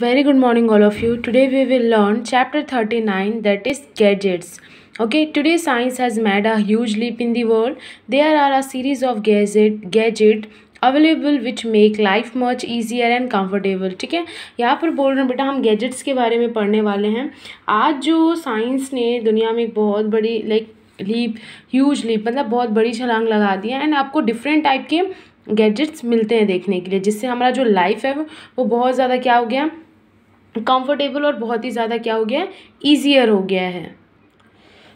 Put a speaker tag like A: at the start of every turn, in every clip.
A: Very good morning all of you today we will learn chapter thirty nine that is gadgets okay today science has made a huge leap in the world they are are a series of gadget gadget available which make life much easier and comfortable ठीक है यहाँ पर बोल रहे हैं बेटा हम gadgets के बारे में पढ़ने वाले हैं आज जो साइंस ने दुनिया में एक बहुत बड़ी लाइक लीप ह्यूज लीप मतलब बहुत बड़ी छलांग लगा दी है एंड आपको डिफरेंट टाइप के गैजेट्स मिलते हैं देखने के लिए जिससे हमारा जो लाइफ है वो बहुत ज़्यादा क्या हो गया कंफर्टेबल और बहुत ही ज़्यादा क्या हो गया ईजियर हो गया है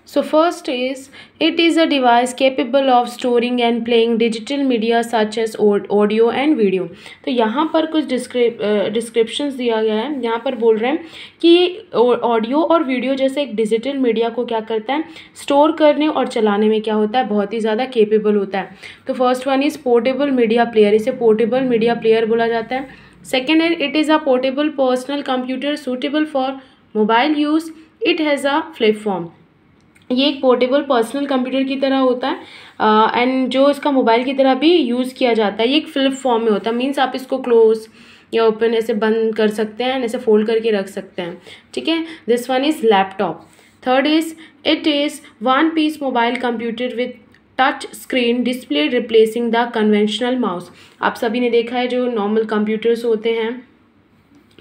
A: So first is, it is a device capable of storing and playing digital media such as audio and video. तो यहाँ पर कुछ डिस्क्रिप डिस्क्रिप्शन दिया गया है यहाँ पर बोल रहे हैं कि ऑडियो और वीडियो जैसे एक डिजिटल मीडिया को क्या करता है स्टोर करने और चलाने में क्या होता है बहुत ही ज़्यादा केपेबल होता है तो first one is portable media player इसे पोर्टेबल मीडिया प्लेयर बोला जाता है सेकेंड है it is a portable personal computer suitable for mobile use it has a platform ये एक पोर्टेबल पर्सनल कंप्यूटर की तरह होता है एंड जो इसका मोबाइल की तरह भी यूज़ किया जाता है ये एक फ्लिप फॉर्म में होता है मीन्स आप इसको क्लोज या ओपन ऐसे बंद कर सकते हैं एंड ऐसे फोल्ड करके रख सकते हैं ठीक है this one is laptop third is it is one piece mobile computer with touch screen display replacing the conventional mouse आप सभी ने देखा है जो नॉर्मल कंप्यूटर्स होते हैं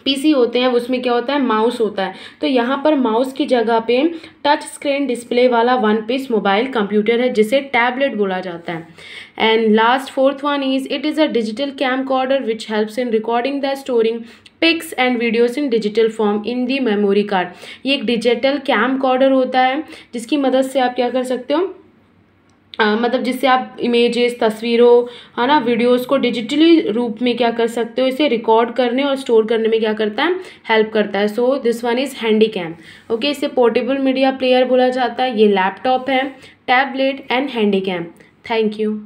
A: पीसी होते हैं उसमें क्या होता है माउस होता है तो यहाँ पर माउस की जगह पे टच स्क्रीन डिस्प्ले वाला वन पीस मोबाइल कंप्यूटर है जिसे टैबलेट बोला जाता है and last fourth one is it is a digital camcorder which helps in recording the storing pics and videos in digital form in the memory card ये एक digital cam कॉर्डर होता है जिसकी मदद से आप क्या कर सकते हो आ, मतलब जिससे आप इमेजेस तस्वीरों है ना वीडियोस को डिजिटली रूप में क्या कर सकते हो इसे रिकॉर्ड करने और स्टोर करने में क्या करता है हेल्प करता है so this one is handycam okay इसे पोर्टेबल मीडिया प्लेयर बोला जाता है ये लैपटॉप है tablet and handycam thank you